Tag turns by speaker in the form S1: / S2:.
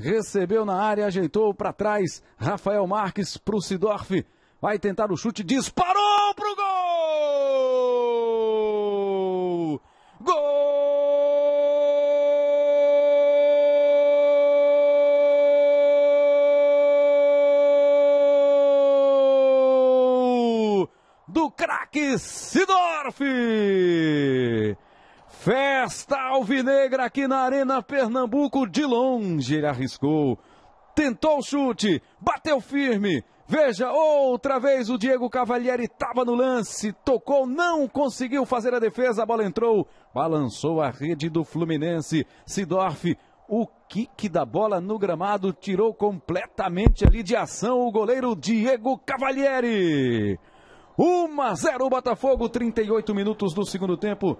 S1: recebeu na área, ajeitou para trás, Rafael Marques para o Sidorf, vai tentar o chute, disparou para o gol! Gol! Do craque Sidorf! Festa alvinegra aqui na Arena Pernambuco, de longe ele arriscou. Tentou o chute, bateu firme. Veja, outra vez o Diego Cavalieri estava no lance, tocou, não conseguiu fazer a defesa, a bola entrou, balançou a rede do Fluminense. Sidorf, o kick da bola no gramado tirou completamente ali de ação o goleiro Diego Cavalieri. 1 a 0 Botafogo, 38 minutos do segundo tempo.